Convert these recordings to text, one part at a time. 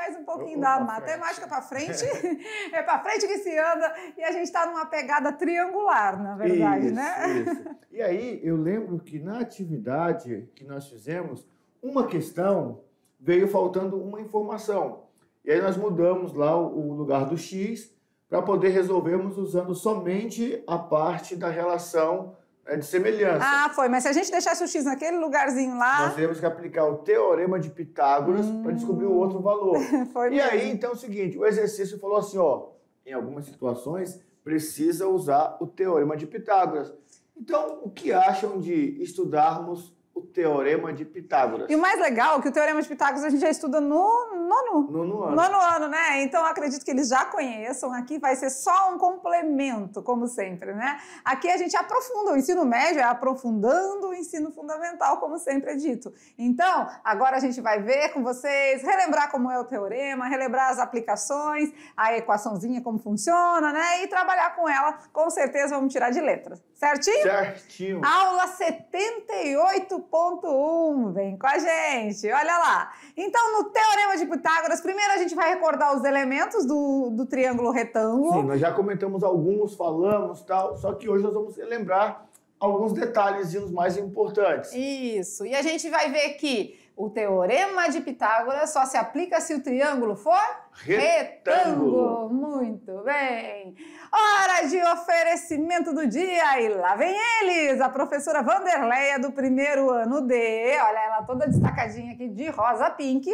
mais um pouquinho Vamos da matemática para é frente. é para frente que se anda e a gente está numa pegada triangular, na verdade, isso, né? Isso. E aí eu lembro que na atividade que nós fizemos, uma questão veio faltando uma informação. E aí nós mudamos lá o lugar do x para poder resolvermos usando somente a parte da relação é de semelhança. Ah, foi. Mas se a gente deixasse o x naquele lugarzinho lá. Nós teríamos que aplicar o teorema de Pitágoras hum... para descobrir o outro valor. foi e mesmo. aí, então, é o seguinte: o exercício falou assim, ó. Em algumas situações, precisa usar o teorema de Pitágoras. Então, o que acham de estudarmos o teorema de Pitágoras? E o mais legal é que o teorema de Pitágoras a gente já estuda no, nono, nono, ano. nono ano, né? Então acredito que eles já conheçam. Aqui vai ser só um complemento, como sempre, né? Aqui a gente aprofunda o ensino médio, é aprofundando o ensino fundamental, como sempre é dito. Então, agora a gente vai ver com vocês, relembrar como é o teorema, relembrar as aplicações, a equaçãozinha, como funciona, né? E trabalhar com ela, com certeza vamos tirar de letras. Certinho? Certinho. Aula 78.1, vem com a gente, olha lá. Então, no teorema de Pitágoras. Primeiro a gente vai recordar os elementos do, do triângulo retângulo. Sim, nós já comentamos alguns, falamos tal, só que hoje nós vamos relembrar alguns detalhezinhos mais importantes. Isso, e a gente vai ver que o teorema de Pitágoras só se aplica se o triângulo for retângulo. retângulo. Muito bem. Hora de oferecimento do dia e lá vem eles. A professora Vanderleia do primeiro ano D, olha ela toda destacadinha aqui de rosa pink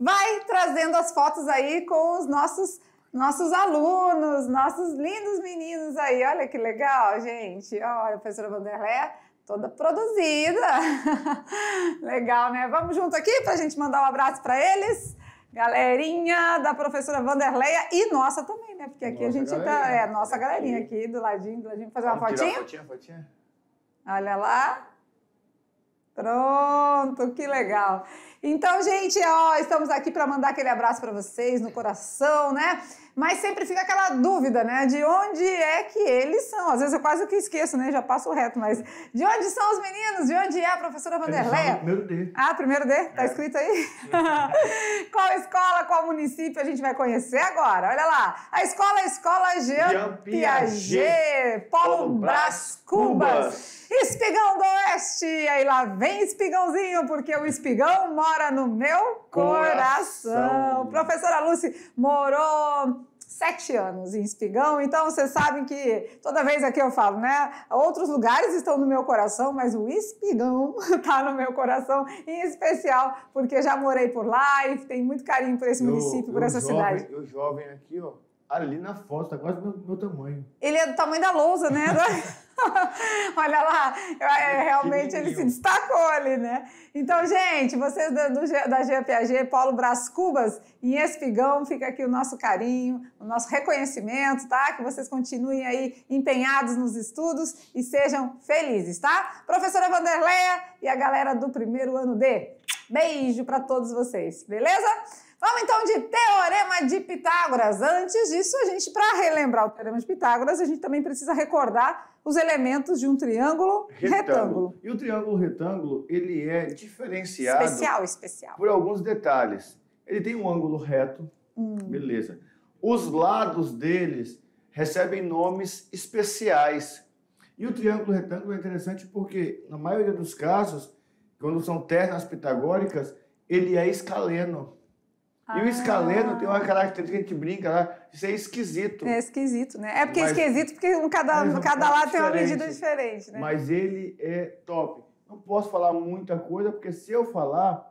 vai trazendo as fotos aí com os nossos nossos alunos, nossos lindos meninos aí. Olha que legal, gente. Olha, a professora Vanderlé toda produzida. legal, né? Vamos junto aqui para a gente mandar um abraço para eles. Galerinha da professora Vanderleia e nossa também, né? Porque aqui nossa a gente tá. É, nossa é galerinha aqui do ladinho, do ladinho. Fazer uma fotinha? Tirar a fotinha, fotinha? Olha lá. Pronto, que legal. Então, gente, ó, estamos aqui para mandar aquele abraço para vocês no coração, né? Mas sempre fica aquela dúvida, né? De onde é que eles são? Às vezes eu quase que esqueço, né? Já passo reto, mas de onde são os meninos? De onde é a professora Vanderleia? Primeiro D. Ah, primeiro D? Tá é. escrito aí? qual escola, qual município a gente vai conhecer agora? Olha lá. A escola, a escola Jean, Piaget, Paulo Brás Cubas. Espigão do Oeste! aí lá vem Espigãozinho, porque o Espigão mora no meu coração. coração. Professora Lucy morou sete anos em Espigão, então vocês sabem que toda vez aqui eu falo, né? Outros lugares estão no meu coração, mas o Espigão está no meu coração, em especial porque já morei por lá e tenho muito carinho por esse eu, município, eu por essa jovem, cidade. Eu jovem aqui, ó, ali na foto, tá quase do meu, meu tamanho. Ele é do tamanho da lousa, né? Olha lá, é, realmente ele se destacou ali, né? Então, gente, vocês da, do, da GPAG, Paulo Brás Cubas, em Espigão, fica aqui o nosso carinho, o nosso reconhecimento, tá? Que vocês continuem aí empenhados nos estudos e sejam felizes, tá? Professora Vanderleia e a galera do primeiro ano D. Beijo para todos vocês, beleza? Vamos então de Teorema de Pitágoras. Antes disso, a gente, para relembrar o Teorema de Pitágoras, a gente também precisa recordar os elementos de um triângulo retângulo. retângulo. E o triângulo retângulo, ele é diferenciado... Especial, especial. Por alguns detalhes. Ele tem um ângulo reto, hum. beleza. Os lados deles recebem nomes especiais. E o triângulo retângulo é interessante porque, na maioria dos casos, quando são ternas pitagóricas, ele é escaleno. Ah. E o escaleno tem uma ah. característica que a gente brinca lá, né? isso é esquisito. É esquisito, né? É porque é mas, é esquisito porque um cada, um é cada lado diferente. tem uma medida diferente, né? Mas ele é top. Não posso falar muita coisa, porque se eu falar,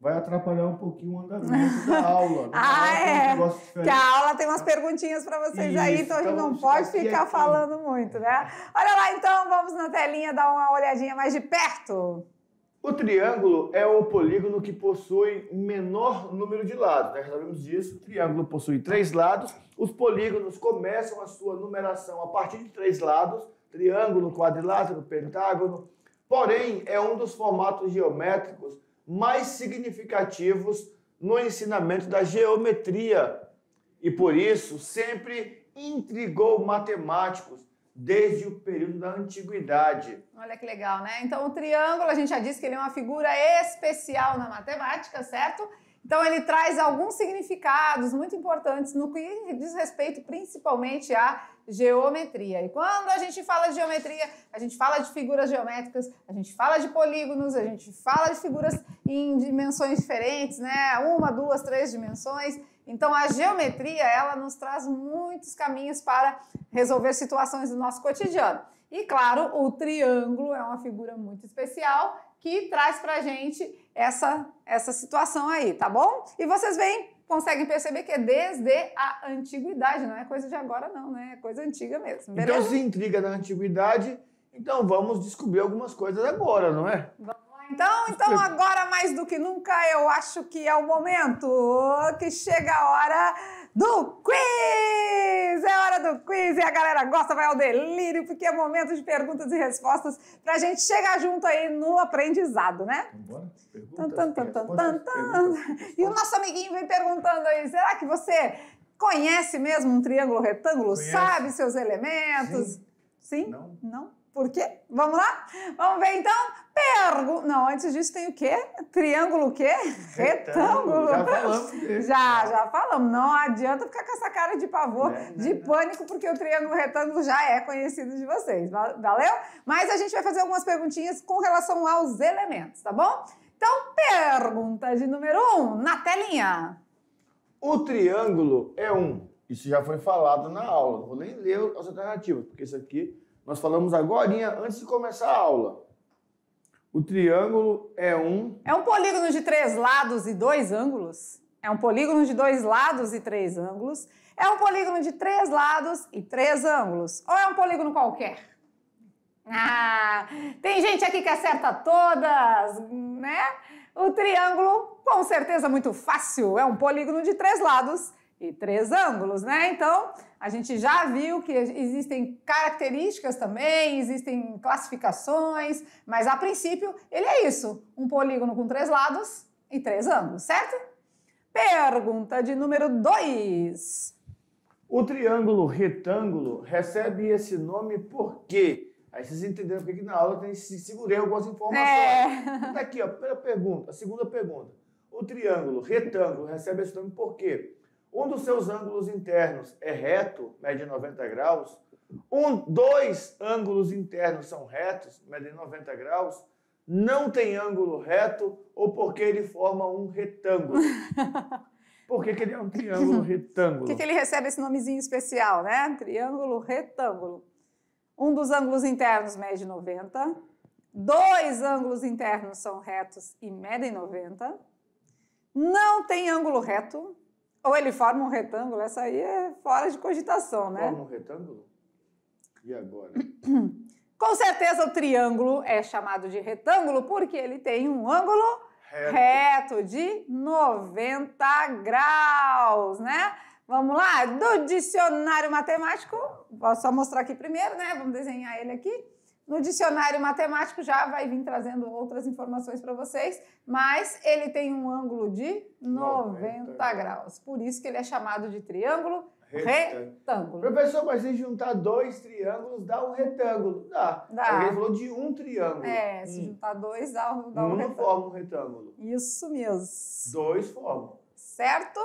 vai atrapalhar um pouquinho o andamento da aula. Né? ah, aula é. que a aula tem umas perguntinhas para vocês Isso, aí, então a gente então, não pode é ficar falando muito, né? Olha lá, então, vamos na telinha dar uma olhadinha mais de perto. O triângulo é o polígono que possui menor número de lados. né? já sabemos disso. O triângulo possui três lados. Os polígonos começam a sua numeração a partir de três lados: triângulo, quadrilátero, pentágono. Porém, é um dos formatos geométricos mais significativos no ensinamento da geometria e por isso sempre intrigou matemáticos desde o período da antiguidade. Olha que legal, né? Então, o triângulo, a gente já disse que ele é uma figura especial na matemática, certo? Então, ele traz alguns significados muito importantes no que diz respeito principalmente à geometria. E quando a gente fala de geometria, a gente fala de figuras geométricas, a gente fala de polígonos, a gente fala de figuras em dimensões diferentes, né? Uma, duas, três dimensões. Então, a geometria, ela nos traz muitos caminhos para resolver situações do nosso cotidiano. E, claro, o triângulo é uma figura muito especial que traz para gente essa, essa situação aí, tá bom? E vocês veem, conseguem perceber que é desde a antiguidade, não é coisa de agora não, né? É coisa antiga mesmo, então, beleza? Então, se intriga da antiguidade, então vamos descobrir algumas coisas agora, não é? Vamos então, então agora mais do que nunca, eu acho que é o momento que chega a hora do quiz! É hora do quiz e a galera gosta, vai ao delírio, porque é momento de perguntas e respostas para a gente chegar junto aí no aprendizado, né? Vambora? Perguntas, tan, tan, tan, tan, tan. E o nosso amiguinho vem perguntando aí, será que você conhece mesmo um triângulo retângulo? Sabe seus elementos? Sim? Sim? Não? Não? Por quê? Vamos lá? Vamos ver então? Pergo. Não, antes disso tem o quê? Triângulo o quê? Retângulo. Já falamos. Já, já falamos. Não adianta ficar com essa cara de pavor, não, né, né, de não, né. pânico, porque o triângulo retângulo já é conhecido de vocês. Valeu? Mas a gente vai fazer algumas perguntinhas com relação aos elementos, tá bom? Então, pergunta de número um, na telinha. O triângulo é um. Isso já foi falado na aula. Não vou nem ler as alternativas, porque isso aqui nós falamos agora, antes de começar a aula. O triângulo é um. É um polígono de três lados e dois ângulos. É um polígono de dois lados e três ângulos. É um polígono de três lados e três ângulos. Ou é um polígono qualquer? Ah, tem gente aqui que acerta todas, né? O triângulo, com certeza, muito fácil. É um polígono de três lados e três ângulos, né? Então, a gente já viu que existem características também, existem classificações, mas a princípio ele é isso: um polígono com três lados e três ângulos, certo? Pergunta de número 2. O triângulo retângulo recebe esse nome porque Aí vocês entenderam porque aqui na aula tem segurei algumas informações. É. Então tá aqui, ó, primeira pergunta, a segunda pergunta. O triângulo retângulo recebe esse nome por quê? um dos seus ângulos internos é reto, mede 90 graus, um, dois ângulos internos são retos, medem 90 graus, não tem ângulo reto ou porque ele forma um retângulo. Por que, que ele é um triângulo retângulo? Por que, que ele recebe esse nomezinho especial, né? Triângulo retângulo. Um dos ângulos internos mede 90, dois ângulos internos são retos e medem 90, não tem ângulo reto, ou ele forma um retângulo, essa aí é fora de cogitação, né? Forma um retângulo? E agora? Com certeza o triângulo é chamado de retângulo porque ele tem um ângulo reto, reto de 90 graus, né? Vamos lá, do dicionário matemático, vou só mostrar aqui primeiro, né? Vamos desenhar ele aqui. No dicionário matemático já vai vir trazendo outras informações para vocês, mas ele tem um ângulo de 90, graus. Por isso que ele é chamado de triângulo retângulo. Professor, mas se juntar dois triângulos dá um retângulo. Dá. dá. Ele falou de um triângulo. É, se hum. juntar dois dá, um, dá um, um retângulo. forma um retângulo. Isso mesmo. Dois formam. Certo?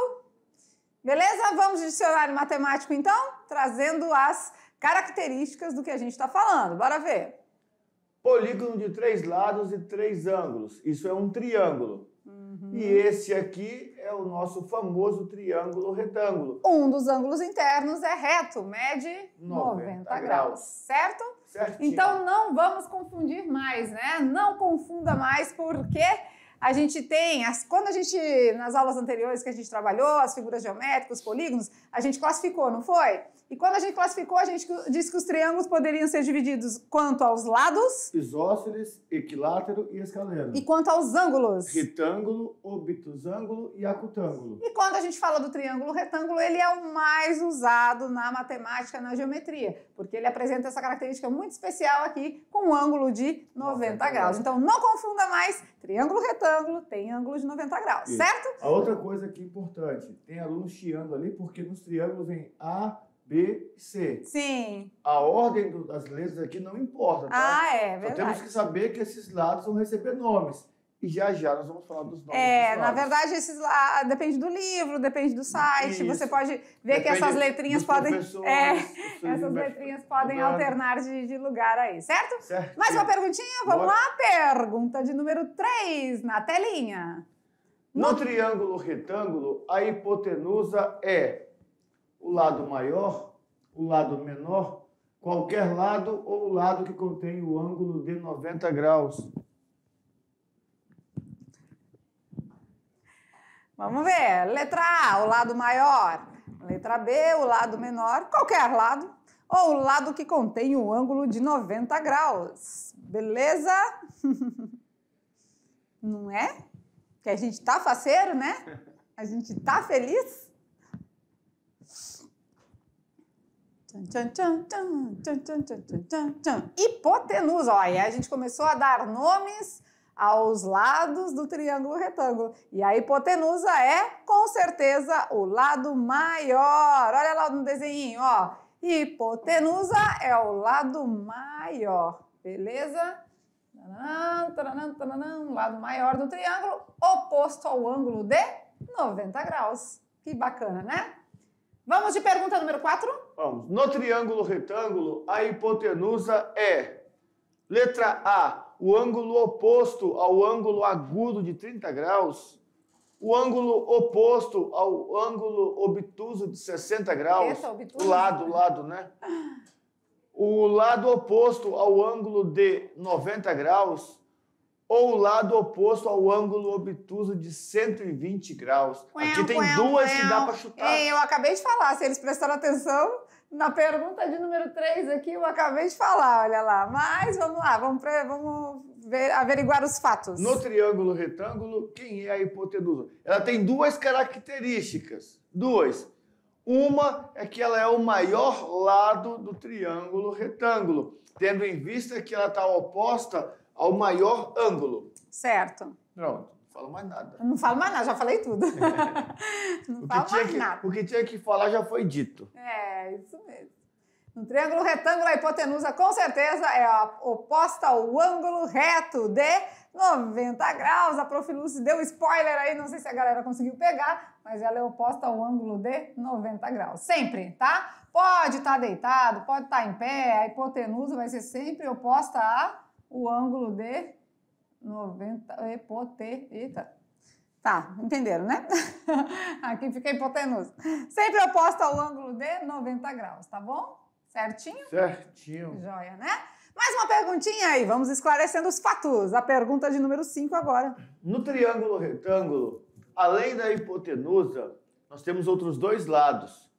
Beleza? Vamos ao dicionário matemático então, trazendo as características do que a gente está falando. Bora ver. Polígono de três lados e três ângulos. Isso é um triângulo. Uhum. E esse aqui é o nosso famoso triângulo retângulo. Um dos ângulos internos é reto, mede 90, 90 graus, graus, certo? Certinho. Então não vamos confundir mais, né? Não confunda mais, porque a gente tem, as, quando a gente, nas aulas anteriores que a gente trabalhou, as figuras geométricas, polígonos, a gente classificou, não foi? E quando a gente classificou, a gente disse que os triângulos poderiam ser divididos quanto aos lados? Isósceles, equilátero e escaleno. E quanto aos ângulos? Retângulo, obtusângulo e acutângulo. E quando a gente fala do triângulo retângulo, ele é o mais usado na matemática, na geometria, porque ele apresenta essa característica muito especial aqui com um ângulo de 90, graus. Então não confunda mais, triângulo retângulo tem ângulo de 90 graus, Isso. certo? A outra coisa que é importante, tem alunos chiando ali porque nos triângulos vem A B e C. Sim. A ordem do, das letras aqui não importa, tá? Ah, é, verdade. Só temos que saber que esses lados vão receber nomes. E já já nós vamos falar dos nomes. É, dos na verdade, esses, lá depende do livro, depende do site. Isso. Você pode ver depende que essas letrinhas podem. É, essas letrinhas podem lugar. alternar de, de, lugar aí, certo? certo? Mais uma perguntinha? Vamos Bora. lá? Pergunta de número 3 na telinha. No, no triângulo retângulo, a hipotenusa é o lado maior, o lado menor, qualquer lado ou o lado que contém o ângulo de 90 graus. Vamos ver. Letra A, o lado maior. Letra B, o lado menor. Qualquer lado. Ou o lado que contém o ângulo de 90 graus. Beleza? Não é? Que a gente tá faceiro, né? A gente tá feliz? Hipotenusa. olha, aí a gente começou a dar nomes aos lados do triângulo retângulo. E a hipotenusa é, com certeza, o lado maior. Olha lá no desenho, ó. Hipotenusa é o lado maior, beleza? lado maior do triângulo, oposto ao ângulo de 90 graus. Que bacana, né? Vamos de pergunta número 4? Vamos. No triângulo retângulo, a hipotenusa é. Letra A, o ângulo oposto ao ângulo agudo de 30 graus. O ângulo oposto ao ângulo obtuso de 60 graus. Essa, obtuso? O lado, o lado, né? O lado oposto ao ângulo de 90 graus ou o lado oposto ao ângulo obtuso de 120 graus. Aqui tem duas que dá para chutar. Ei, eu acabei de falar, se eles prestaram atenção na pergunta de número 3 aqui, eu acabei de falar, olha lá. Mas vamos lá, vamos, pra, vamos ver, averiguar os fatos. No triângulo retângulo, quem é a hipotenusa? Ela tem duas características. Duas. Uma é que ela é o maior lado do triângulo retângulo, tendo em vista que ela está oposta ao maior ângulo. Certo. Pronto, não falo mais nada. não falo mais nada, já falei tudo. não falo mais que, nada. O que tinha que falar já foi dito. É, isso mesmo. No triângulo retângulo, a hipotenusa com certeza é oposta ao ângulo reto de 90 graus. A Profiluce deu spoiler aí, não sei se a galera conseguiu pegar, mas ela é oposta ao ângulo de 90 graus. Sempre, tá? Pode estar tá deitado, pode estar tá em pé, a hipotenusa vai ser sempre oposta a o ângulo de 90, hipotenusa. Tá, entenderam, né? Aqui fica hipotenusa. Sempre oposta ao ângulo de 90 graus, tá bom? Certinho? Certinho. Joia, né? Mais uma perguntinha aí, vamos esclarecendo os fatos. A pergunta de número 5 agora. No triângulo retângulo, além da hipotenusa, nós temos outros dois lados.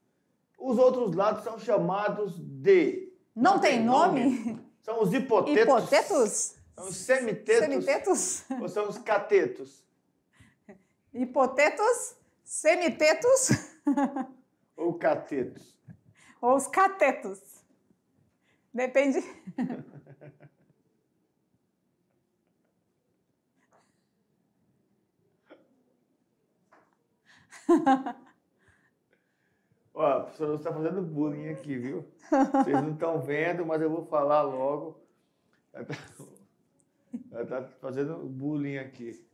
Os outros lados são chamados de. Não, não tem, nome? nome? São os hipotetos. Hipotetos? São os semitetos. Semitetos? Ou são os catetos? Hipotetos, semitetos. Ou catetos? Ou os catetos. Depende. Ó, professora, você está fazendo bullying aqui, viu? Vocês não estão vendo, mas eu vou falar logo. Ela está tá fazendo bullying aqui.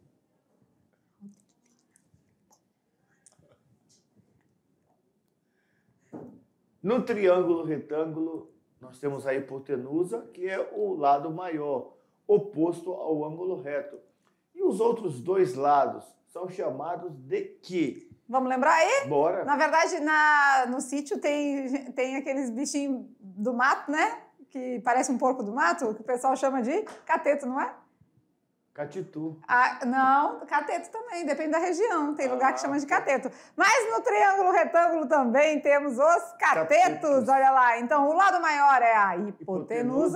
No triângulo retângulo, nós temos a hipotenusa, que é o lado maior, oposto ao ângulo reto. E os outros dois lados são chamados de quê? Vamos lembrar aí? Bora. Na verdade, na, no sítio tem, tem aqueles bichinhos do mato, né? Que parece um porco do mato, que o pessoal chama de cateto, não é? Catitu. Ah, não, cateto também, depende da região. Tem lugar ah, que chama de tá. cateto. Mas no triângulo retângulo também temos os catetos, catetos. olha lá. Então, o lado maior é a hipotenusa,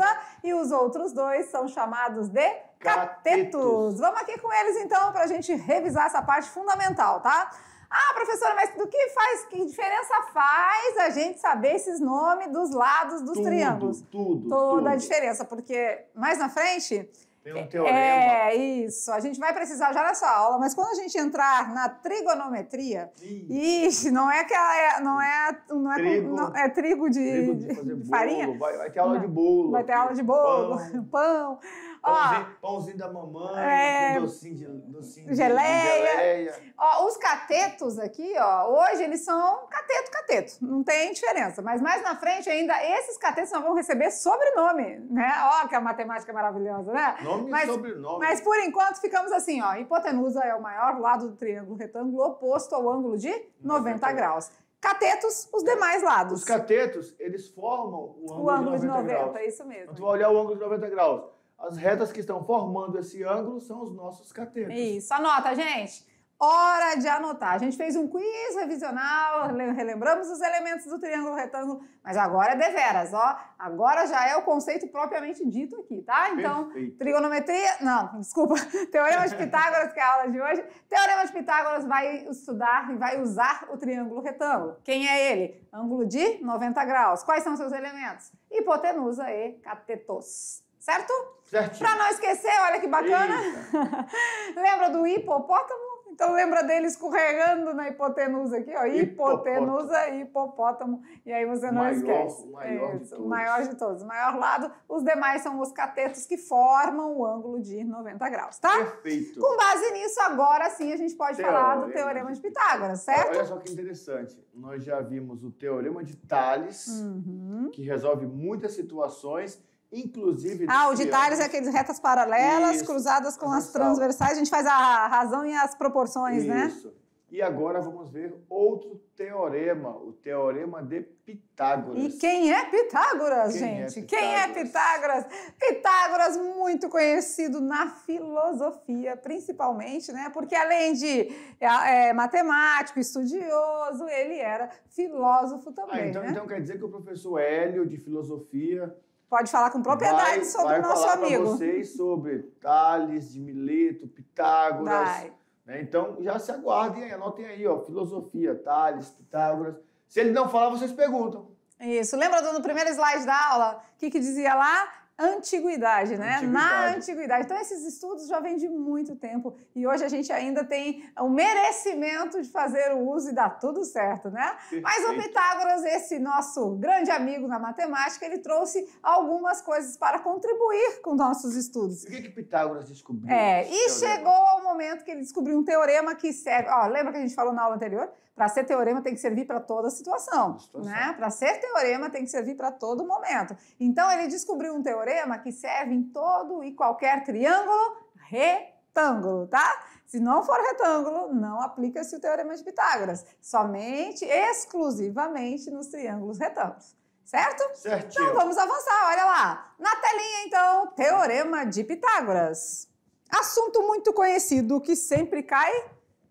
hipotenusa. e os outros dois são chamados de catetos. catetos. Vamos aqui com eles então, para a gente revisar essa parte fundamental, tá? Ah, professora, mas do que faz, que diferença faz a gente saber esses nomes dos lados dos tudo, triângulos? Tudo, Toda tudo. a diferença, porque mais na frente... Tem um teorema. É, isso. A gente vai precisar já nessa aula, mas quando a gente entrar na trigonometria, isso ixi, não é que ela é, não é, não é, trigo, não, é trigo de, trigo de, de bolo, farinha. Vai, vai, ter aula não. de bolo. Vai ter aula de bolo, pão. pão. Pãozinho, pãozinho da mamãe, é, docinho, de, docinho geleia. de geleia. Ó, os catetos aqui, ó, hoje eles são cateto, cateto. Não tem diferença. Mas mais na frente ainda, esses catetos vão receber sobrenome, né? Ó, que a matemática é maravilhosa, né? Nome mas, e sobrenome. Mas por enquanto ficamos assim, ó. Hipotenusa é o maior lado do triângulo retângulo oposto ao ângulo de 90, 90 graus. Catetos, os demais lados. Os catetos, eles formam o ângulo, o ângulo de 90, de 90 graus. É isso mesmo. Então, tu vai olhar o ângulo de 90 graus. As retas que estão formando esse ângulo são os nossos catetos. Isso, anota, gente. Hora de anotar. A gente fez um quiz revisional, relembramos os elementos do triângulo retângulo, mas agora é deveras, ó. Agora já é o conceito propriamente dito aqui, tá? Então, Perfeito. trigonometria. Não, desculpa. Teorema de Pitágoras, que é a aula de hoje. Teorema de Pitágoras vai estudar e vai usar o triângulo retângulo. Quem é ele? Ângulo de 90 graus. Quais são seus elementos? Hipotenusa e catetos. Certo? Certo. Para não esquecer, olha que bacana. Lembra do hipopótamo? Então lembra dele escorregando na hipotenusa aqui, ó. Hipotenusa e hipopótamo. E aí você não maior, esquece. Maior de todos. maior de todos. Maior lado. Os demais são os catetos que formam o ângulo de 90 graus, tá? Perfeito. Com base nisso, agora sim a gente pode teorema falar do Teorema de Pitágoras, certo? Olha só que interessante. Nós já vimos o Teorema de Tales, uhum. que resolve muitas situações inclusive. Ah, auditários é aqueles retas paralelas, Isso. cruzadas com as transversais, a gente faz a razão e as proporções, Isso. né? Isso. E agora vamos ver outro teorema, o teorema de Pitágoras. E quem é Pitágoras, quem é gente? É Pitágoras? Quem é Pitágoras? Pitágoras muito conhecido na filosofia, principalmente, né? Porque além de é, é, matemático, estudioso, ele era filósofo também. Ah, então, né? então quer dizer que o professor Hélio de filosofia Pode falar com propriedade vai, sobre vai o nosso falar amigo. vocês sobre Tales de Mileto, Pitágoras. Vai. Né? Então, já se aguardem aí, anotem aí, ó, filosofia, Tales, Pitágoras. Se ele não falar, vocês perguntam. Isso. Lembra do primeiro slide da aula? O que, que dizia lá? antiguidade, né? Antiguidade. Na antiguidade. Então, esses estudos já vêm de muito tempo e hoje a gente ainda tem o merecimento de fazer o uso e dar tudo certo, né? Perfeito. Mas o Pitágoras, esse nosso grande amigo na matemática, ele trouxe algumas coisas para contribuir com nossos estudos. O que, que Pitágoras descobriu? É, e teorema? chegou ao momento que ele descobriu um teorema que serve. Ó, lembra que a gente falou na aula anterior? Para ser teorema tem que servir para toda situação, situação. Tá né? Para ser teorema tem que servir para todo momento. Então ele descobriu um teorema que serve em todo e qualquer triângulo retângulo, tá? Se não for retângulo, não aplica-se o teorema de Pitágoras, somente exclusivamente nos triângulos retângulos. Certo? Certinho. Então vamos avançar, olha lá. Na telinha, então, Teorema de Pitágoras. Assunto muito conhecido que sempre cai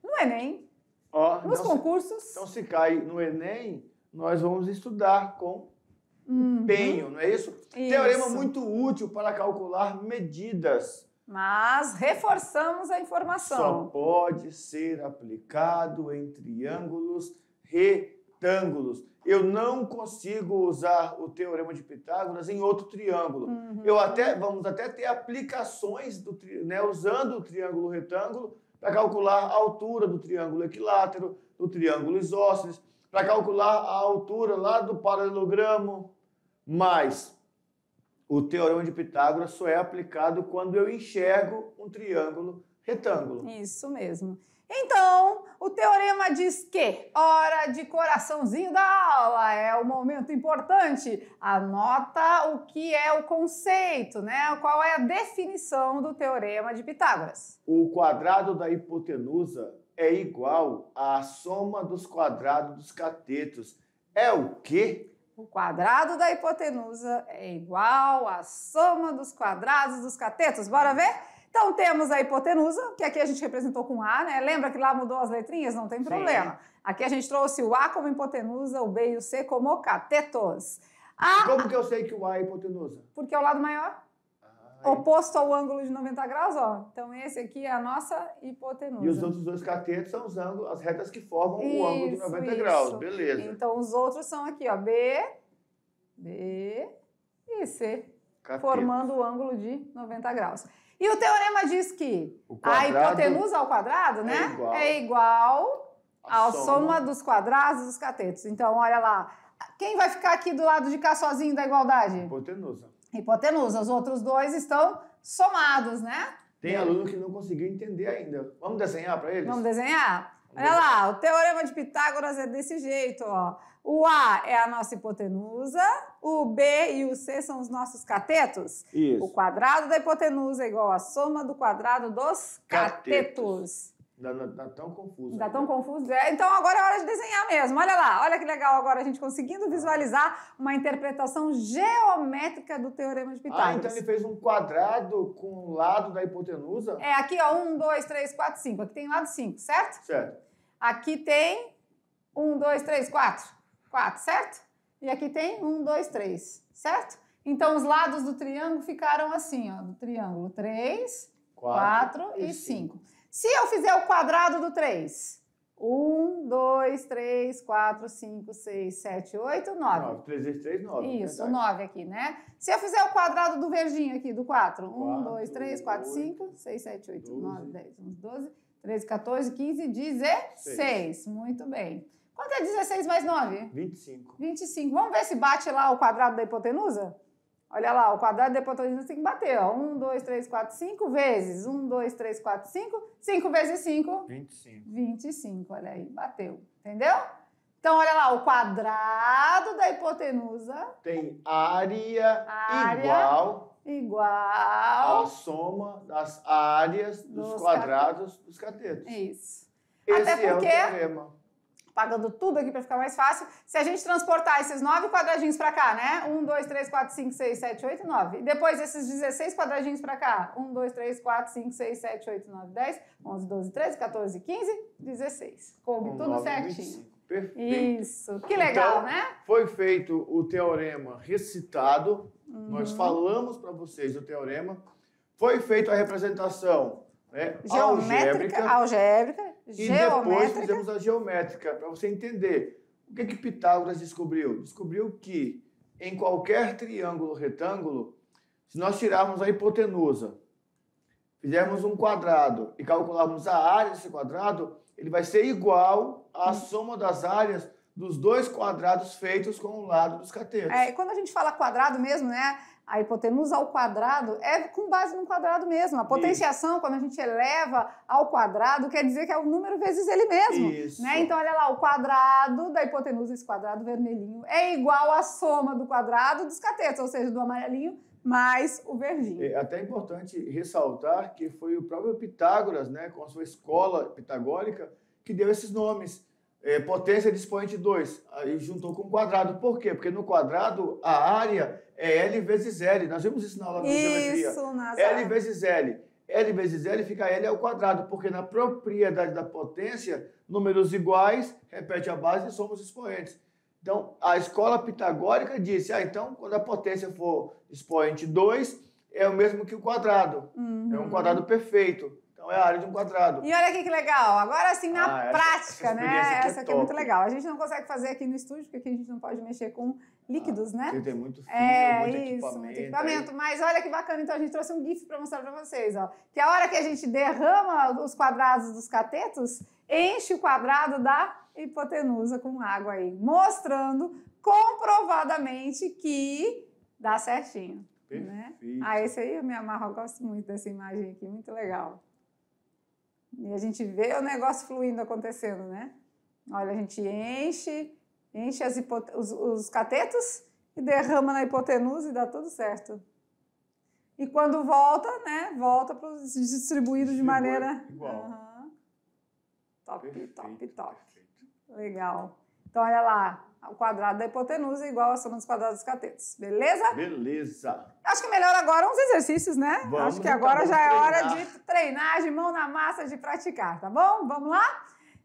no Enem. Ó, nos então concursos. Se, então, se cai no Enem, nós vamos estudar com uhum. empenho, não é isso? isso? Teorema muito útil para calcular medidas. Mas reforçamos a informação. Só pode ser aplicado em triângulos retângulos. Eu não consigo usar o teorema de Pitágoras em outro triângulo. Uhum. Eu até vamos até ter aplicações do, né, usando o triângulo retângulo para calcular a altura do triângulo equilátero, do triângulo isósceles, para calcular a altura lá do paralelogramo. Mas o teorema de Pitágoras só é aplicado quando eu enxergo um triângulo retângulo. Isso mesmo. Então, o teorema diz que hora de coraçãozinho da aula é o momento importante. Anota o que é o conceito, né? Qual é a definição do teorema de Pitágoras? O quadrado da hipotenusa é igual à soma dos quadrados dos catetos. É o quê? O quadrado da hipotenusa é igual à soma dos quadrados dos catetos. Bora ver? Então temos a hipotenusa, que aqui a gente representou com A, né? Lembra que lá mudou as letrinhas? Não tem problema. Sim. Aqui a gente trouxe o A como hipotenusa, o B e o C como catetos. A... Como que eu sei que o A é hipotenusa? Porque é o lado maior. Ah, oposto ao ângulo de 90 graus, ó. Então, esse aqui é a nossa hipotenusa. E os outros dois catetos são os ângulos, as retas que formam isso, o ângulo de 90 isso. graus. Beleza. Então, os outros são aqui, ó. B, B e C. Formando o ângulo de 90 graus. E o teorema diz que a hipotenusa ao quadrado, é né? É igual, à soma. soma dos quadrados dos catetos. Então, olha lá. Quem vai ficar aqui do lado de cá sozinho da igualdade? Hipotenusa. Hipotenusa. Os outros dois estão somados, né? Tem aluno que não conseguiu entender ainda. Vamos desenhar para eles? Vamos desenhar? Olha lá, o teorema de Pitágoras é desse jeito, ó. O A é a nossa hipotenusa, o B e o C são os nossos catetos. Isso. O quadrado da hipotenusa é igual à soma do quadrado dos catetos. catetos. Dá, tão confuso. Dá né? tão confuso. É, então agora é hora de desenhar mesmo. Olha lá, olha que legal agora a gente conseguindo visualizar uma interpretação geométrica do teorema de ah, Pitágoras. Ah, então ele fez um quadrado com o lado da hipotenusa? É, aqui ó, um, dois, três, quatro, cinco. Aqui tem lado cinco, certo? Certo. Aqui tem um, dois, três, quatro. Quatro, certo? E aqui tem um, dois, três, certo? Então, os lados do triângulo ficaram assim, ó, do triângulo 3, 4 e 5. Se eu fizer o quadrado do 3, 1, 2, 3, 4, 5, 6, 7, 8, 9. 9, 3 vezes 3, 9. É Isso, verdade. 9 aqui, né? Se eu fizer o quadrado do verdinho aqui, do 4, 1, 2, 3, 4, 5, 6, 7, 8, 12. 9, 10, 11, 12. 13, 14, 15, 16. 6. Muito bem. Quanto é 16 mais 9? 25. 25. Vamos ver se bate lá o quadrado da hipotenusa? Olha lá, o quadrado da hipotenusa tem que bater, ó. 1, 2, 3, 4, 5 vezes. 1, 2, 3, 4, 5. 5 vezes 5? 25. 25, olha aí, bateu. Entendeu? Então, olha lá, o quadrado da hipotenusa... Tem área, área igual igual à soma das áreas dos, dos quadrados catetos. dos catetos. É isso. Esse Até porque, é o teorema. Pagando tudo aqui para ficar mais fácil, se a gente transportar esses nove quadradinhos para cá, né? Um, dois, três, quatro, cinco, seis, sete, oito, nove. E depois esses 16 quadradinhos para cá. Um, dois, três, quatro, cinco, seis, sete, oito, nove, dez, onze, doze, treze, 14, quinze, dezesseis. Coube tudo certinho. 25. Perfeito. Isso. Que legal, então, né? Foi feito o teorema recitado. Uhum. Nós falamos para vocês o teorema. Foi feita a representação né, geométrica, algébrica. algébrica e geométrica. depois fizemos a geométrica, para você entender. O que, que Pitágoras descobriu? Descobriu que em qualquer triângulo retângulo, se nós tirarmos a hipotenusa, fizermos um quadrado e calcularmos a área desse quadrado, ele vai ser igual a soma das áreas dos dois quadrados feitos com o lado dos catetos. É, e quando a gente fala quadrado mesmo, né? A hipotenusa ao quadrado é com base no quadrado mesmo. A potenciação, Isso. quando a gente eleva ao quadrado, quer dizer que é o número vezes ele mesmo. Isso. Né? Então, olha lá, o quadrado da hipotenusa, esse quadrado vermelhinho, é igual à soma do quadrado dos catetos, ou seja, do amarelinho mais o verdinho. É até importante ressaltar que foi o próprio Pitágoras, né, com a sua escola pitagórica, que deu esses nomes. É, potência de expoente 2, aí juntou com o quadrado. Por quê? Porque no quadrado a área é L vezes L. Nós vimos isso na aula de geometria. Isso, L vezes L. L vezes L fica L ao quadrado, porque na propriedade da potência, números iguais, repete a base e somos expoentes. Então, a escola pitagórica disse, ah, então, quando a potência for expoente 2, é o mesmo que o quadrado. Uhum. É um uhum. quadrado perfeito é a área de um quadrado. E olha aqui que legal. Agora, assim, na ah, prática, essa, essa né? Aqui é essa aqui é top. é, muito legal. A gente não consegue fazer aqui no estúdio, porque aqui a gente não pode mexer com líquidos, ah, né? Porque tem muito fio, é, muito isso, equipamento. Muito equipamento. Aí. Mas olha que bacana. Então, a gente trouxe um GIF para mostrar para vocês, ó. Que a hora que a gente derrama os quadrados dos catetos, enche o quadrado da hipotenusa com água aí. Mostrando comprovadamente que dá certinho. Né? Ah, esse aí eu me amarro, eu gosto muito dessa imagem aqui, muito legal. E a gente vê o negócio fluindo acontecendo, né? Olha, a gente enche, enche as os, os catetos e derrama na hipotenusa e dá tudo certo. E quando volta, né? Volta para distribuído de maneira. Igual. Uhum. Top, perfeito, top, top, top. Legal. Então, olha lá o quadrado da hipotenusa é igual à soma dos quadrados dos catetos. Beleza? Beleza. Acho que é melhor agora uns exercícios, né? Vamos, Acho que então, agora já treinar. é hora de treinar, de mão na massa, de praticar, tá bom? Vamos lá?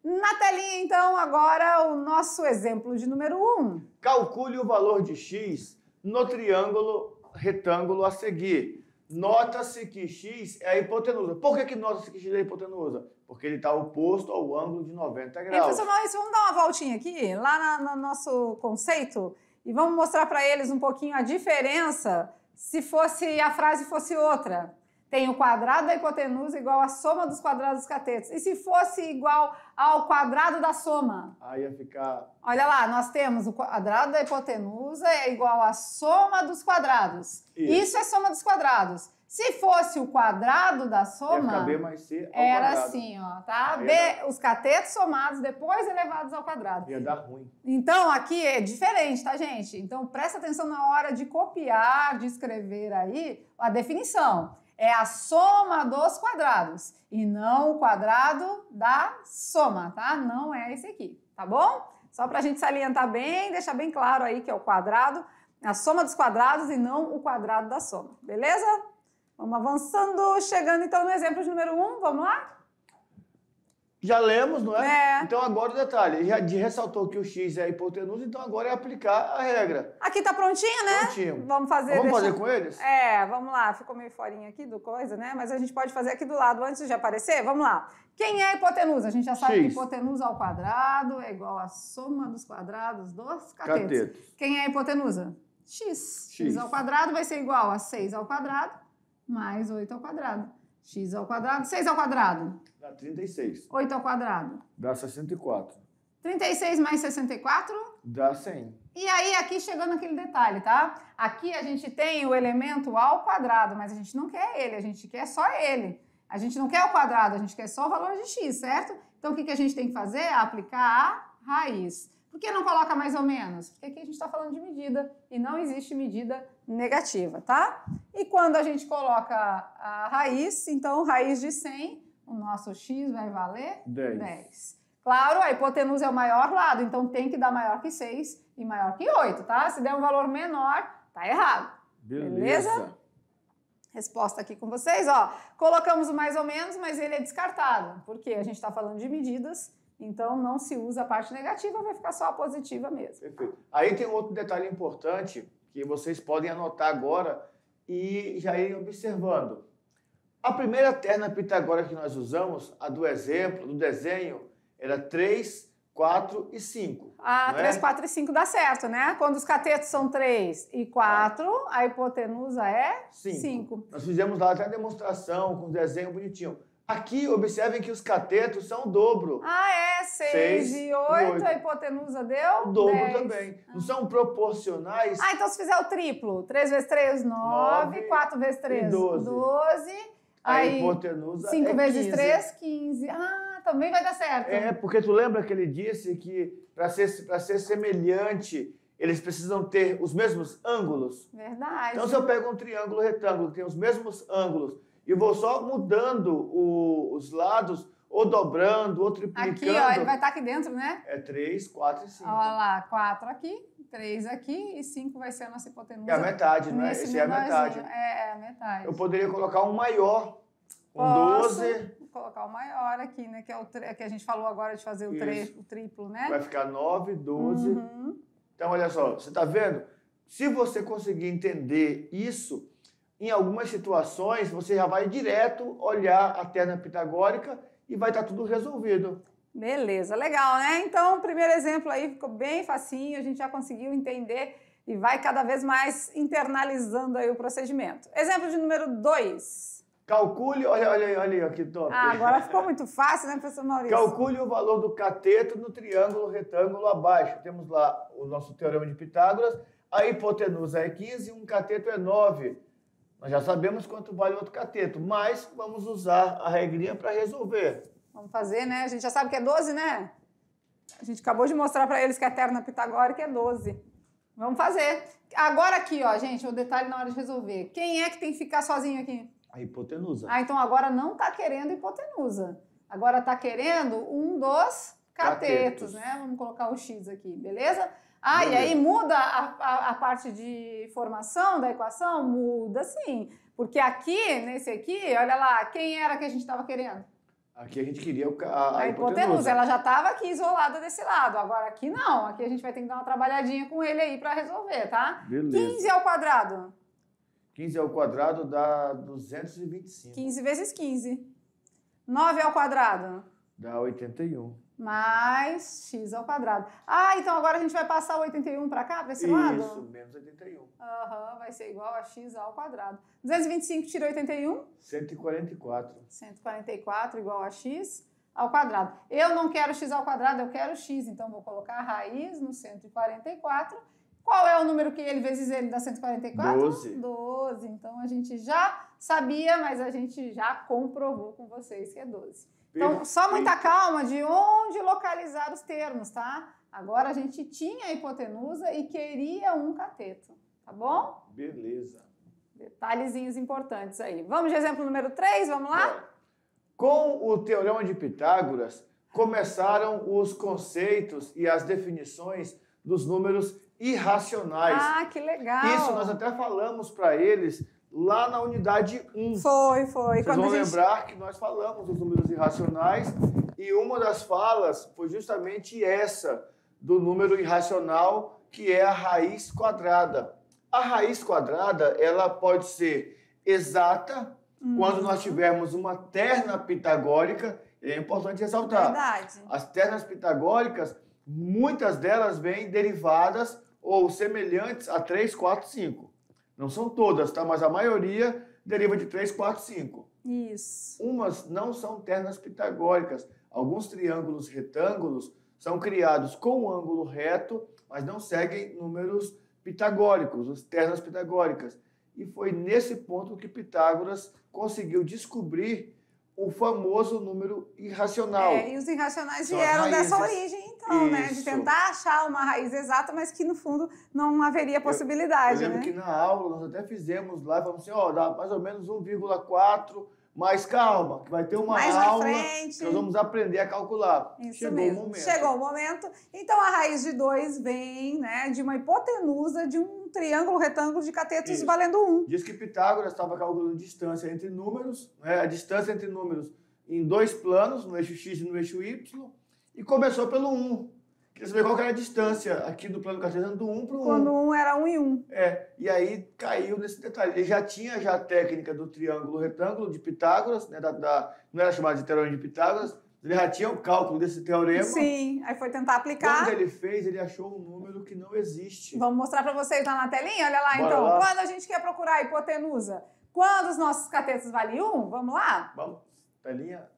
Na telinha, então, agora o nosso exemplo de número 1. Um. Calcule o valor de x no triângulo retângulo a seguir. Nota-se que x é a hipotenusa. Por que, que nota-se que x é a hipotenusa? Porque ele está oposto ao ângulo de 90 graus. Professor Maurício, vamos dar uma voltinha aqui, lá na, no nosso conceito, e vamos mostrar para eles um pouquinho a diferença se fosse a frase fosse outra tem o quadrado da hipotenusa igual à soma dos quadrados dos catetos. E se fosse igual ao quadrado da soma? Aí ia ficar. Olha lá, nós temos o quadrado da hipotenusa é igual à soma dos quadrados. Isso, Isso é soma dos quadrados. Se fosse o quadrado da soma. Ia B mais C ao era quadrado. assim, ó, tá? B, os catetos somados depois elevados ao quadrado. Ia dar ruim. Então, aqui é diferente, tá, gente? Então, presta atenção na hora de copiar, de escrever aí a definição é a soma dos quadrados e não o quadrado da soma, tá? Não é esse aqui, tá bom? Só para a gente salientar bem, deixar bem claro aí que é o quadrado, a soma dos quadrados e não o quadrado da soma, beleza? Vamos avançando, chegando então no exemplo de número 1, um, vamos lá? Já lemos, não é? é? Então agora o detalhe, já ressaltou que o x é a hipotenusa, então agora é aplicar a regra. Aqui tá prontinho, né? Prontinho. Vamos fazer. Vamos fazer com eles? É, vamos lá. Ficou meio forinha aqui do coisa, né? Mas a gente pode fazer aqui do lado antes de aparecer. Vamos lá. Quem é a hipotenusa? A gente já sabe x. que hipotenusa ao quadrado é igual à soma dos quadrados dos catetos. catetos. Quem é a hipotenusa? X. x. X ao quadrado vai ser igual a 6 ao quadrado mais 8 ao quadrado x ao quadrado. 6 ao quadrado? Dá 36. 8 ao quadrado? Dá 64. 36 mais 64? Dá 100. E aí, aqui chegando aquele detalhe, tá? Aqui a gente tem o elemento ao quadrado, mas a gente não quer ele, a gente quer só ele. A gente não quer o quadrado, a gente quer só o valor de x, certo? Então, o que, a gente tem que fazer? Aplicar a raiz. Por que não coloca mais ou menos? Porque aqui a gente está falando de medida e não existe medida negativa, tá? E quando a gente coloca a raiz, então raiz de 100, o nosso x vai valer 10. 10. Claro, a hipotenusa é o maior lado, então tem que dar maior que 6 e maior que 8, tá? Se der um valor menor, tá errado. Beleza? Beleza? Resposta aqui com vocês, ó. Colocamos o mais ou menos, mas ele é descartado, porque a gente está falando de medidas, então não se usa a parte negativa, vai ficar só a positiva mesmo. Perfeito. Aí tem um outro detalhe importante que vocês podem anotar agora e já ir observando. A primeira terna pitagórica que nós usamos, a do exemplo, do desenho, era 3, 4 e 5. Ah, 3, é? 4 e 5 dá certo, né? Quando os catetos são 3 e 4, a hipotenusa é 5. Nós fizemos lá até a demonstração com o desenho bonitinho. Aqui, observem que os catetos são o dobro. Ah, é? 6 e 8, a hipotenusa deu? O dobro dez. também. Ah. Não são proporcionais? Ah, então se fizer o triplo, 3 vezes 3, 9, 4 vezes 3, 12. A aí, hipotenusa 5 é vezes 15. 3, 15. Ah, também vai dar certo. É, porque tu lembra que ele disse que para ser, ser semelhante, eles precisam ter os mesmos ângulos? Verdade. Então, se eu pego um triângulo retângulo que tem os mesmos ângulos, e vou só mudando o, os lados, ou dobrando, ou triplicando. Aqui, ó, ele vai estar tá aqui dentro, né? É 3, 4 e 5. Olha lá, 4 aqui, 3 aqui e 5 vai ser a nossa hipotenusa. É a metade, não é? Esse é a metade. É, é a metade. Eu poderia colocar um maior, um Posso 12. colocar o um maior aqui, né? Que é o que a gente falou agora de fazer o, tre, o triplo, né? Vai ficar 9, 12. Uhum. Então, olha só, você está vendo? Se você conseguir entender isso, em algumas situações, você já vai direto olhar a terna pitagórica e vai estar tá tudo resolvido. Beleza, legal, né? Então, o primeiro exemplo aí ficou bem facinho, a gente já conseguiu entender e vai cada vez mais internalizando aí o procedimento. Exemplo de número 2. Calcule, olha, olha, olha aí, que top. Ah, agora ficou muito fácil, né, professor Maurício? Calcule o valor do cateto no triângulo retângulo abaixo. Temos lá o nosso teorema de Pitágoras, a hipotenusa é 15 um cateto é 9. Nós já sabemos quanto vale outro cateto, mas vamos usar a regrinha para resolver. Vamos fazer, né? A gente já sabe que é 12, né? A gente acabou de mostrar para eles que a terna pitagórica é 12. Vamos fazer. Agora aqui, ó, gente, o detalhe na hora de resolver. Quem é que tem que ficar sozinho aqui? A hipotenusa. Ah, então agora não está querendo hipotenusa. Agora está querendo um dos catetos, catetos, né? Vamos colocar o x aqui, beleza? Ah, Beleza. e aí muda a, a, a, parte de formação da equação? Muda sim. Porque aqui, nesse aqui, olha lá, quem era que a gente estava querendo? Aqui a gente queria o, a, a, a hipotenusa. hipotenusa. Ela já estava aqui isolada desse lado. Agora aqui não. Aqui a gente vai ter que dar uma trabalhadinha com ele aí para resolver, tá? Beleza. 15 ao quadrado. 15 ao quadrado dá 225. 15 vezes 15. 9 ao quadrado. Dá 81. Mais x ao quadrado. Ah, então agora a gente vai passar o 81 para cá, para esse Isso, lado? Isso, menos 81. Aham, uhum, vai ser igual a x ao quadrado. 225 tira 81? 144. 144 igual a x ao quadrado. Eu não quero x ao quadrado, eu quero x, então vou colocar a raiz no 144. Qual é o número que ele vezes ele dá 144? 12. 12. Então a gente já sabia, mas a gente já comprovou com vocês que é 12. Então, só muita calma de onde localizar os termos, tá? Agora a gente tinha a hipotenusa e queria um cateto, tá bom? Beleza. Detalhezinhos importantes aí. Vamos de exemplo número 3, vamos lá? Com o Teorema de Pitágoras, começaram os conceitos e as definições dos números irracionais. Ah, que legal! Isso nós até falamos para eles lá na unidade 1. Foi, foi. Vocês Quando vão gente... lembrar que nós falamos dos números irracionais e uma das falas foi justamente essa do número irracional, que é a raiz quadrada. A raiz quadrada, ela pode ser exata hum, quando nós tivermos uma terna pitagórica, é importante ressaltar. Verdade. As ternas pitagóricas, muitas delas vêm derivadas ou semelhantes a 3, 4, 5. Não são todas, tá? Mas a maioria deriva de 3, 4, 5. Isso. Umas não são ternas pitagóricas. Alguns triângulos retângulos são criados com um ângulo reto, mas não seguem números pitagóricos, as ternas pitagóricas. E foi nesse ponto que Pitágoras conseguiu descobrir o famoso número irracional. É, e os irracionais São vieram dessa origem, então, Isso. né? De tentar achar uma raiz exata, mas que no fundo não haveria possibilidade. Eu, eu lembro né? que na aula nós até fizemos lá, falamos assim, ó, dá mais ou menos 1,4, mas calma, que vai ter uma mais aula frente. nós vamos aprender a calcular. Isso Chegou mesmo. o momento. Chegou o momento. Então a raiz de 2 vem né, de uma hipotenusa de um triângulo, retângulo de catetos Isso. valendo um. Diz que Pitágoras estava calculando distância entre números, né, a distância entre números em dois planos, no eixo X e no eixo Y, e começou pelo 1. Queria saber qual era a distância aqui do plano cartesiano do 1 para o 1. Quando 1 era 1 e 1. É, e aí caiu nesse detalhe. Ele já tinha já a técnica do triângulo retângulo de Pitágoras, né, da, da não era chamada de teorema de Pitágoras, ele já tinha o cálculo desse teorema. Sim, aí foi tentar aplicar. Quando ele fez, ele achou um número que não existe. Vamos mostrar para vocês lá na telinha? Olha lá, Bora então. Lá. Quando a gente quer procurar a hipotenusa, quando os nossos catetos valem 1, vamos lá? Vamos, telinha.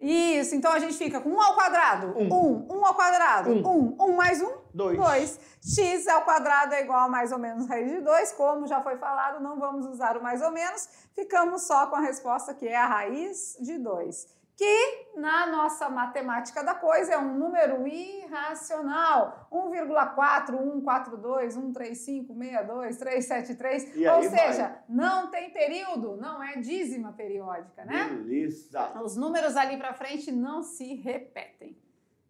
Isso, então a gente fica com 1 ao quadrado, 1, 1, ao quadrado, 1, 1, 1 mais 1, 2. 2. x ao quadrado é igual a mais ou menos raiz de 2, como já foi falado, não vamos usar o mais ou menos, ficamos só com a resposta que é a raiz de 2 que na nossa matemática da coisa é um número irracional. 1,414213562373 Ou seja, vai. não tem período, não é dízima periódica, né? Beleza. Os números ali para frente não se repetem.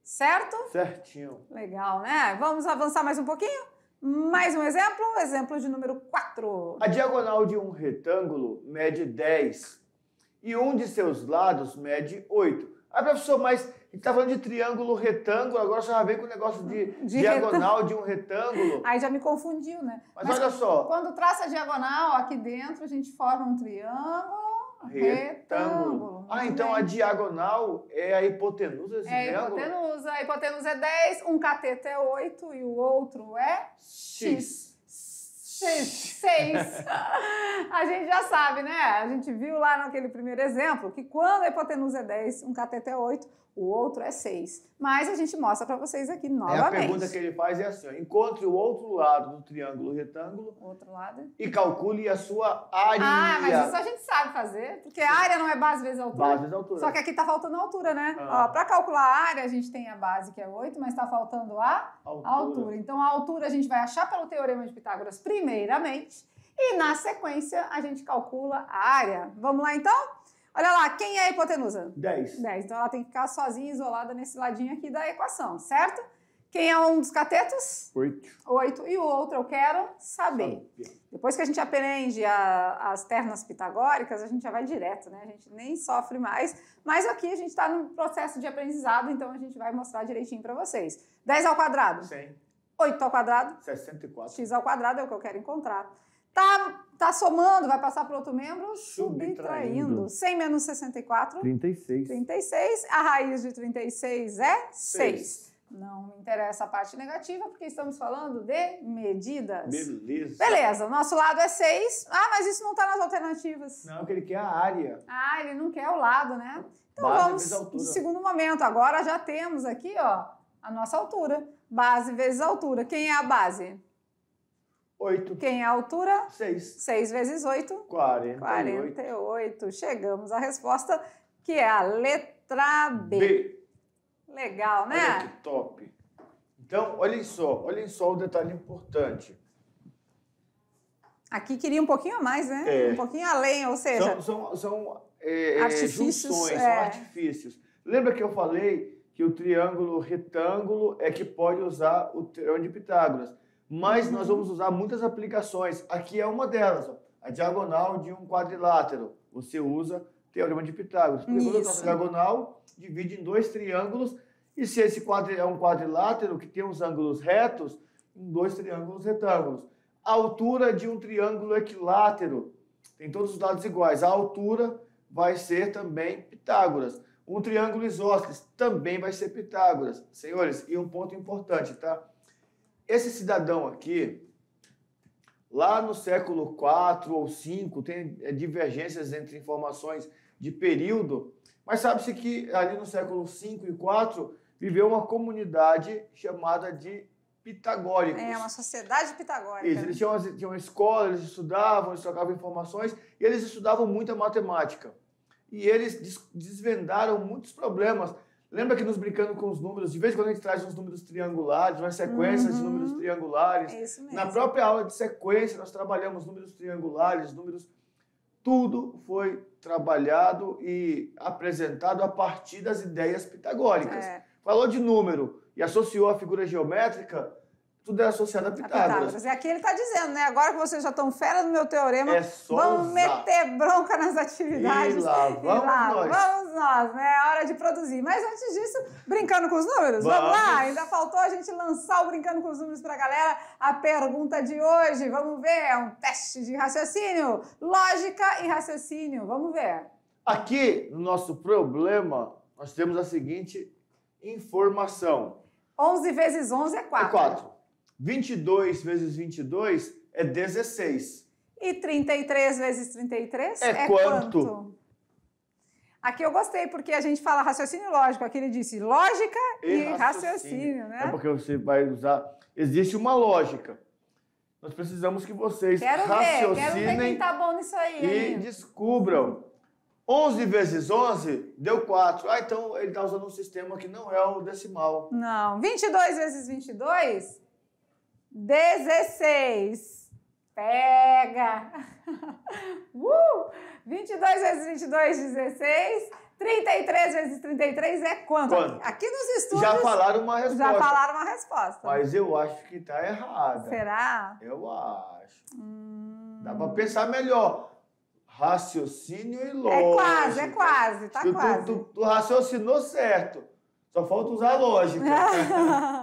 Certo? Certinho. Legal, né? Vamos avançar mais um pouquinho? Mais um exemplo, exemplo de número 4. A diagonal de um retângulo mede 10 e um de seus lados mede 8. Aí, ah, professor, mas está falando de triângulo, retângulo, agora você já vem com o negócio de, de diagonal de um retângulo. Aí já me confundiu, né? Mas, mas olha só. Quando traça a diagonal aqui dentro, a gente forma um triângulo, retângulo. retângulo. Ah, então bem. a diagonal é a hipotenusa desse é triângulo? É a hipotenusa. A hipotenusa é 10, um cateto é 8 e o outro é X. X. Seis. Seis. A gente já sabe, né? A gente viu lá naquele primeiro exemplo que quando a hipotenusa é 10, um cateto é 8, o outro é 6. Mas a gente mostra para vocês aqui novamente. É, a pergunta que ele faz é assim: ó, encontre o outro lado do triângulo retângulo. O outro lado. E calcule a sua área. Ah, mas isso a gente sabe fazer, porque a área não é base vezes altura. Base vezes altura. Só que aqui está faltando a altura, né? Ah. Para calcular a área, a gente tem a base que é 8, mas está faltando a altura. a altura. Então a altura a gente vai achar pelo teorema de Pitágoras, primeiramente. E na sequência a gente calcula a área. Vamos lá então? Olha lá, quem é a hipotenusa? 10. 10. Então ela tem que ficar sozinha, isolada nesse ladinho aqui da equação, certo? Quem é um dos catetos? 8. 8. E o outro eu quero saber. Depois que a gente aprende a, as ternas pitagóricas, a gente já vai direto, né? A gente nem sofre mais. Mas aqui a gente está no processo de aprendizado, então a gente vai mostrar direitinho para vocês. 10 ao quadrado? 100. 8 ao quadrado? 64. X ao quadrado é o que eu quero encontrar. Tá Tá somando, vai passar para outro membro, subtraindo. subtraindo. 100 menos 64? 36. 36. A raiz de 36 é 6. 6. Não me interessa a parte negativa, porque estamos falando de medidas. Beleza. Beleza, o nosso lado é 6. Ah, mas isso não está nas alternativas. Não, porque ele quer a área. Ah, ele não quer o lado, né? Então Base vamos no segundo momento. Agora já temos aqui, ó, a nossa altura. Base vezes altura. Quem é a base? 8. Quem é a altura? 6. 6 vezes 8? 48. 48. Chegamos à resposta, que é a letra B. B. Legal, né? Olha que top. Então, olhem só, olhem só o detalhe importante. Aqui queria um pouquinho a mais, né? É. Um pouquinho além, ou seja... São, são, são é, artifícios, junções, é. são artifícios. Lembra que eu falei que o triângulo retângulo é que pode usar o teorema de Pitágoras? mas nós uhum. vamos usar muitas aplicações. Aqui é uma delas, a diagonal de um quadrilátero. Você usa teorema de Pitágoras. Isso. A diagonal divide em dois triângulos, e se esse quadri é um quadrilátero que tem os ângulos retos, em dois triângulos retângulos. A altura de um triângulo equilátero tem todos os lados iguais. A altura vai ser também Pitágoras. Um triângulo isósceles também vai ser Pitágoras. Senhores, e um ponto importante, tá? Esse cidadão aqui, lá no século IV ou V, tem é, divergências entre informações de período, mas sabe-se que ali no século V e IV viveu uma comunidade chamada de pitagóricos. É, uma sociedade pitagórica. Isso, eles tinham, tinham escola, eles estudavam, eles trocavam informações e eles estudavam muita matemática. E eles desvendaram muitos problemas Lembra que nos brincando com os números, de vez em quando a gente traz uns números triangulares, umas sequências uhum. de números triangulares. É isso mesmo. Na própria aula de sequência, nós trabalhamos números triangulares, números. Tudo foi trabalhado e apresentado a partir das ideias pitagóricas. É. Falou de número e associou a figura geométrica, tudo é associado a Pitágoras. A Pitágoras. E é aqui ele está dizendo, né? Agora que vocês já estão fera no meu teorema, é vamos usar. meter bronca nas atividades. E lá, vamos, e lá, nós. vamos nós, né? É hora de produzir. Mas antes disso, brincando com os números, vamos, vamos lá. Ainda faltou a gente lançar o brincando com os números para a galera. A pergunta de hoje, vamos ver, é um teste de raciocínio, lógica e raciocínio. Vamos ver. Aqui no nosso problema, nós temos a seguinte informação. 11 vezes 11 é 4. É 4. 22 vezes 22 é 16. E 33 vezes 33 é, é quanto? quanto? Aqui eu gostei, porque a gente fala raciocínio lógico. Aqui ele disse lógica e, e raciocínio. raciocínio, né? É porque você vai usar. Existe uma lógica. Nós precisamos que vocês quero raciocinem. Ver, quero ver quem tá bom nisso aí. E amigo. descubram. 11 vezes 11 deu 4. Ah, então ele está usando um sistema que não é o decimal. Não. 22 vezes 22 16. Pega! Uh! 22 vezes 22, 16. 33 vezes 33 é quanto? quanto? Aqui nos estudos. Já falaram uma resposta. Já falaram uma resposta. Mas eu acho que está errada. Será? Eu acho. Hum... Dá para pensar melhor. Raciocínio e lógica. É quase, é quase, tá tu, quase. Tu, tu, tu raciocinou certo. Só falta usar lógica.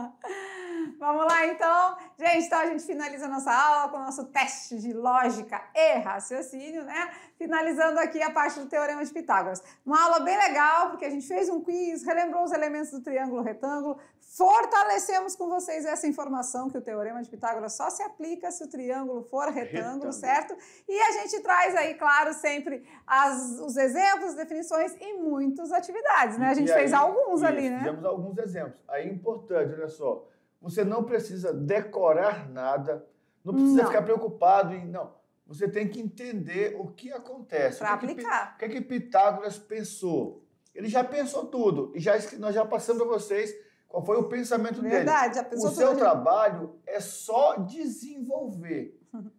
Vamos lá então? Gente, então a gente finaliza a nossa aula com o nosso teste de lógica e raciocínio, né? Finalizando aqui a parte do Teorema de Pitágoras. Uma aula bem legal, porque a gente fez um quiz, relembrou os elementos do triângulo retângulo, fortalecemos com vocês essa informação que o Teorema de Pitágoras só se aplica se o triângulo for retângulo, certo? E a gente traz aí, claro, sempre as, os exemplos, definições e muitas atividades, né? A gente e fez aí, alguns isso, ali, né? Fizemos alguns exemplos. Aí é importante, olha só você não precisa decorar nada, não precisa não. ficar preocupado em. Não. Você tem que entender o que acontece. Para é aplicar. o que, é que Pitágoras pensou? Ele já pensou tudo. E já, nós já passamos para vocês qual foi o pensamento Verdade, dele. Verdade, O seu trabalho é só desenvolver.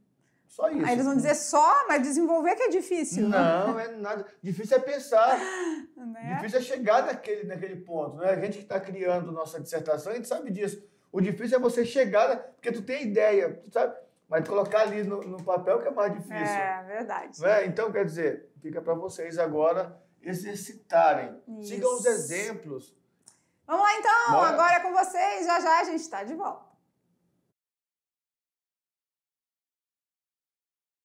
Só isso. Aí eles vão dizer só, mas desenvolver que é difícil. Né? Não, né? é nada. Difícil é pensar. Né? Difícil é chegar naquele, naquele ponto. Né? A gente que está criando nossa dissertação, a gente sabe disso o difícil é você chegar, né? porque tu tem ideia, tu sabe? Mas colocar ali no, no, papel que é mais difícil. É, verdade. Né? Então, quer dizer, fica para vocês agora exercitarem. Isso. Sigam os exemplos. Vamos lá, então. Bora. Agora é com vocês. Já já a gente está de volta.